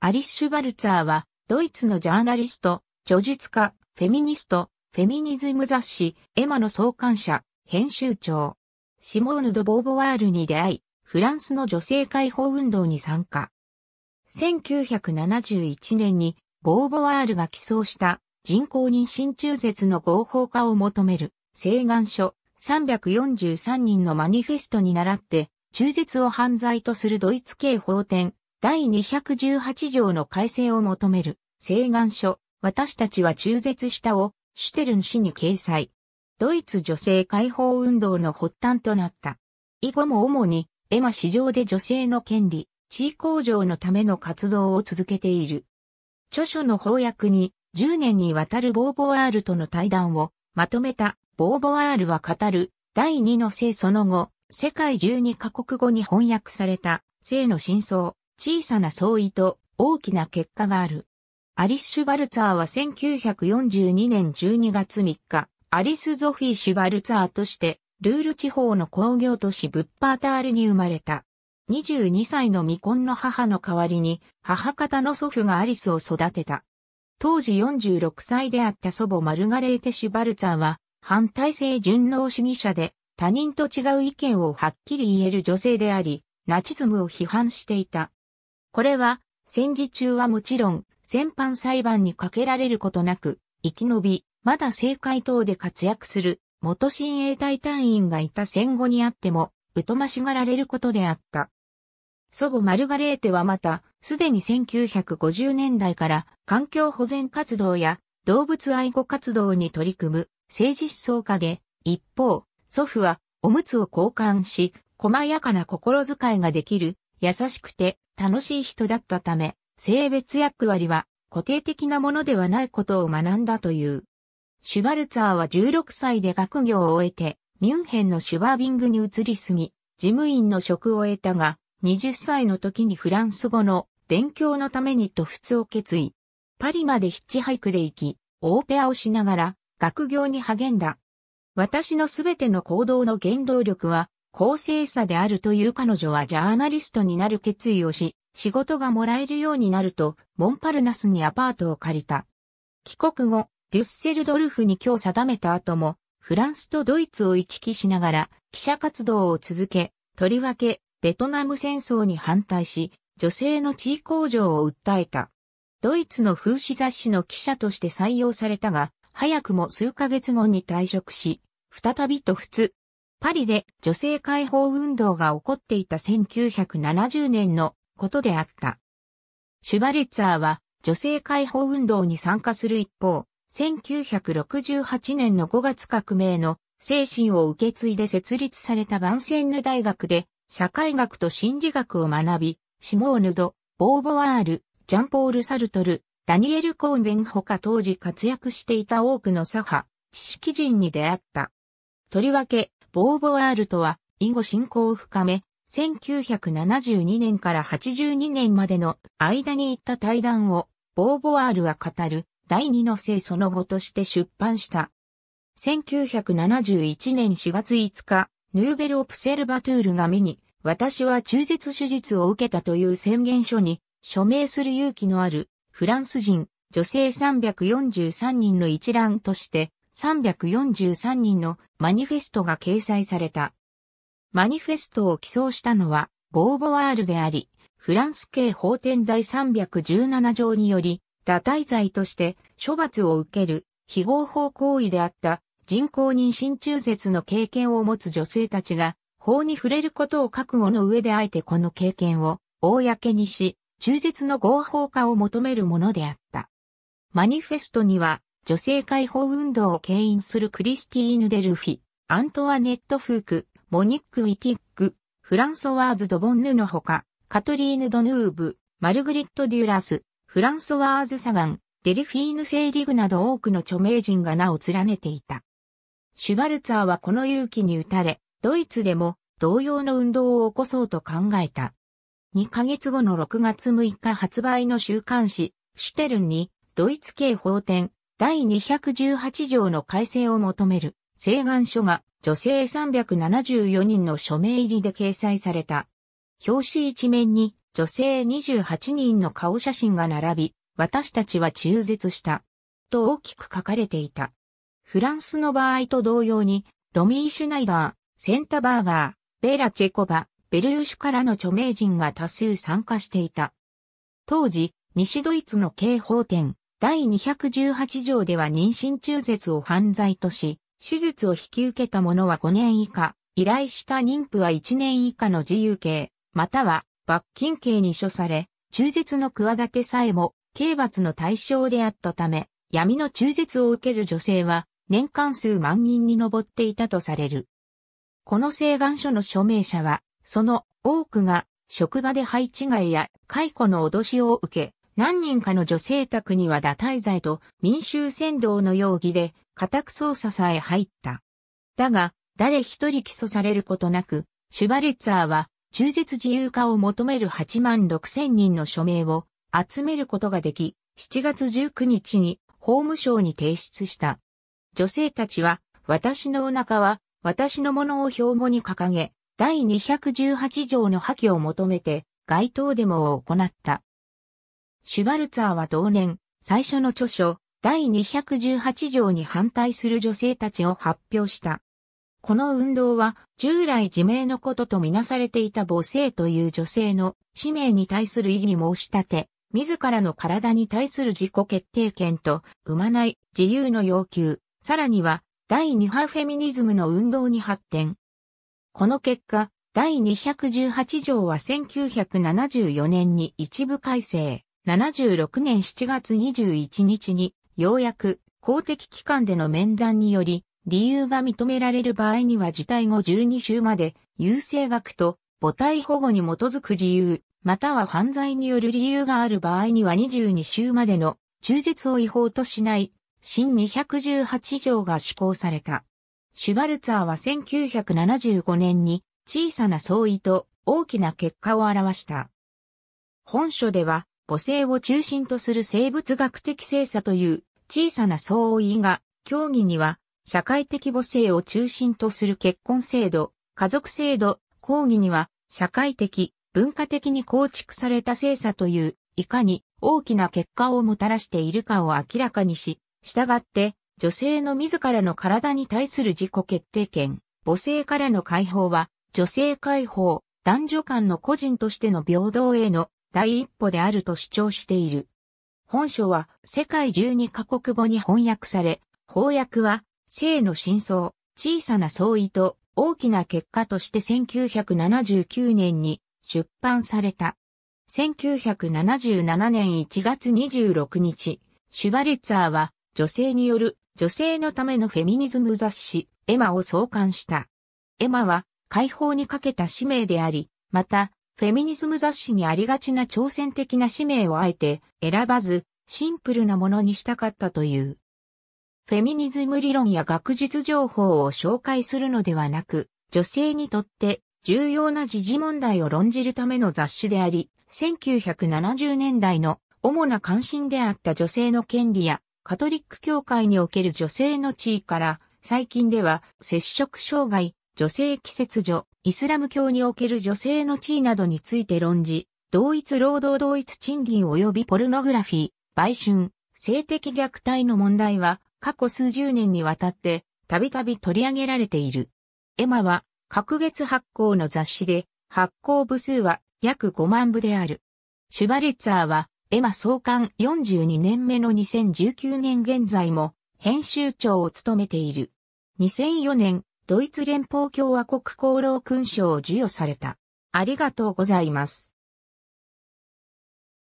アリッシュ・バルツァーは、ドイツのジャーナリスト、著述家、フェミニスト、フェミニズム雑誌、エマの創刊者、編集長。シモーヌ・ド・ボーヴォワールに出会い、フランスの女性解放運動に参加。1971年に、ボーヴォワールが起草した人工妊娠中絶の合法化を求める、請願書343人のマニフェストに倣って、中絶を犯罪とするドイツ系法典第218条の改正を求める、請願書、私たちは中絶したを、シュテルン氏に掲載。ドイツ女性解放運動の発端となった。以後も主に、エマ市場で女性の権利、地位向上のための活動を続けている。著書の翻訳に、10年にわたるボーヴォワールとの対談を、まとめた、ボーヴォワールは語る、第2の性その後、世界12カ国語に翻訳された、性の真相、小さな相違と大きな結果がある。アリス・シュ・バルツァーは1942年12月3日、アリス・ゾフィー・シュバルツァーとして、ルール地方の工業都市ブッパータールに生まれた。22歳の未婚の母の代わりに、母方の祖父がアリスを育てた。当時46歳であった祖母マルガレーテ・シュバルツァーは、反体制順応主義者で、他人と違う意見をはっきり言える女性であり、ナチズムを批判していた。これは、戦時中はもちろん、戦犯裁判にかけられることなく、生き延び、まだ政界等で活躍する、元親衛隊隊員がいた戦後にあっても、疎ましがられることであった。祖母マルガレーテはまた、すでに1950年代から環境保全活動や動物愛護活動に取り組む政治思想家で、一方、祖父はおむつを交換し、細やかな心遣いができる優しくて楽しい人だったため、性別役割は固定的なものではないことを学んだという。シュバルツァーは16歳で学業を終えて、ミュンヘンのシュバービングに移り住み、事務員の職を得たが、20歳の時にフランス語の勉強のためにと普通を決意。パリまでヒッチハイクで行き、オーペアをしながら学業に励んだ。私のすべての行動の原動力は公正さであるという彼女はジャーナリストになる決意をし、仕事がもらえるようになると、モンパルナスにアパートを借りた。帰国後、デュッセルドルフに今日定めた後も、フランスとドイツを行き来しながら、記者活動を続け、とりわけ、ベトナム戦争に反対し、女性の地位向上を訴えた。ドイツの風刺雑誌の記者として採用されたが、早くも数ヶ月後に退職し、再びと普通、パリで女性解放運動が起こっていた1970年のことであった。シュバレッツァーは女性解放運動に参加する一方、1968年の5月革命の精神を受け継いで設立されたバンセンヌ大学で社会学と心理学を学び、シモーヌド、ボーボワール、ジャンポール・サルトル、ダニエル・コーンベンほか当時活躍していた多くの左派、知識人に出会った。とりわけ、ボーヴォワールとは、以後進行を深め、1972年から82年までの間に行った対談を、ボーヴォワールは語る、第二の性その後として出版した。1971年4月5日、ヌーベル・オプセルバトゥールが見に、私は中絶手術を受けたという宣言書に、署名する勇気のある、フランス人、女性343人の一覧として、343人のマニフェストが掲載された。マニフェストを起草したのは、ボーヴォワールであり、フランス刑法典第317条により、堕胎罪として処罰を受ける非合法行為であった人工妊娠中絶の経験を持つ女性たちが法に触れることを覚悟の上であえてこの経験を公にし、中絶の合法化を求めるものであった。マニフェストには女性解放運動を牽引するクリスティーヌ・デルフィ、アントワネット・フーク、モニック・ウィティック、フランソワーズ・ドボンヌのほか、カトリーヌ・ドヌーブ、マルグリット・デュラス、フランソワーズ・サガン、デルフィーヌ・セイリグなど多くの著名人が名を連ねていた。シュバルツァーはこの勇気に打たれ、ドイツでも同様の運動を起こそうと考えた。2ヶ月後の6月6日発売の週刊誌、シュテルンに、ドイツ系法典、第218条の改正を求める、請願書が女性374人の署名入りで掲載された。表紙一面に女性28人の顔写真が並び、私たちは中絶した。と大きく書かれていた。フランスの場合と同様に、ロミー・シュナイダー、センタバーガー、ベラ・チェコバ、ベルーシュからの著名人が多数参加していた。当時、西ドイツの刑法典、第218条では妊娠中絶を犯罪とし、手術を引き受けた者は5年以下、依頼した妊婦は1年以下の自由刑、または罰金刑に処され、中絶の企てさえも刑罰の対象であったため、闇の中絶を受ける女性は年間数万人に上っていたとされる。この請願書の署名者は、その多くが職場で配置外や解雇の脅しを受け、何人かの女性宅には打滞罪と民衆扇動の容疑で家宅捜査さえ入った。だが、誰一人起訴されることなく、シュバレッツァーは中絶自由化を求める8万6千人の署名を集めることができ、7月19日に法務省に提出した。女性たちは、私のお腹は、私のものを標語に掲げ、第218条の破棄を求めて、街頭デモを行った。シュバルツァーは同年、最初の著書、第218条に反対する女性たちを発表した。この運動は、従来自明のこととみなされていた母性という女性の使命に対する異議申し立て、自らの体に対する自己決定権と、生まない自由の要求、さらには、第2波フェミニズムの運動に発展。この結果、第218条は1974年に一部改正。76年7月21日に、ようやく公的機関での面談により、理由が認められる場合には辞退後12週まで、優生学と母体保護に基づく理由、または犯罪による理由がある場合には22週までの中絶を違法としない新218条が施行された。シュバルツァーは1975年に小さな相違と大きな結果を表した。本書では母性を中心とする生物学的性差という小さな相違が、競技には社会的母性を中心とする結婚制度、家族制度、講義には社会的、文化的に構築された性差という、いかに大きな結果をもたらしているかを明らかにし、従って女性の自らの体に対する自己決定権、母性からの解放は、女性解放、男女間の個人としての平等への第一歩であると主張している。本書は世界12カ国語に翻訳され、翻訳は性の真相、小さな相違と大きな結果として1979年に出版された。1977年1月26日、シュバレッツァーは女性による女性のためのフェミニズム雑誌エマを創刊した。エマは解放にかけた使命であり、またフェミニズム雑誌にありがちな挑戦的な使命をあえて選ばず、シンプルなものにしたかったという。フェミニズム理論や学術情報を紹介するのではなく、女性にとって重要な時事問題を論じるための雑誌であり、1970年代の主な関心であった女性の権利やカトリック教会における女性の地位から、最近では接触障害、女性季節女、イスラム教における女性の地位などについて論じ、同一労働同一賃金及びポルノグラフィー、売春、性的虐待の問題は、過去数十年にわたって、たびたび取り上げられている。エマは、各月発行の雑誌で、発行部数は約5万部である。シュバリッツァーは、エマ創刊42年目の2019年現在も、編集長を務めている。2004年、ドイツ連邦共和国功労勲章を授与された。ありがとうございます。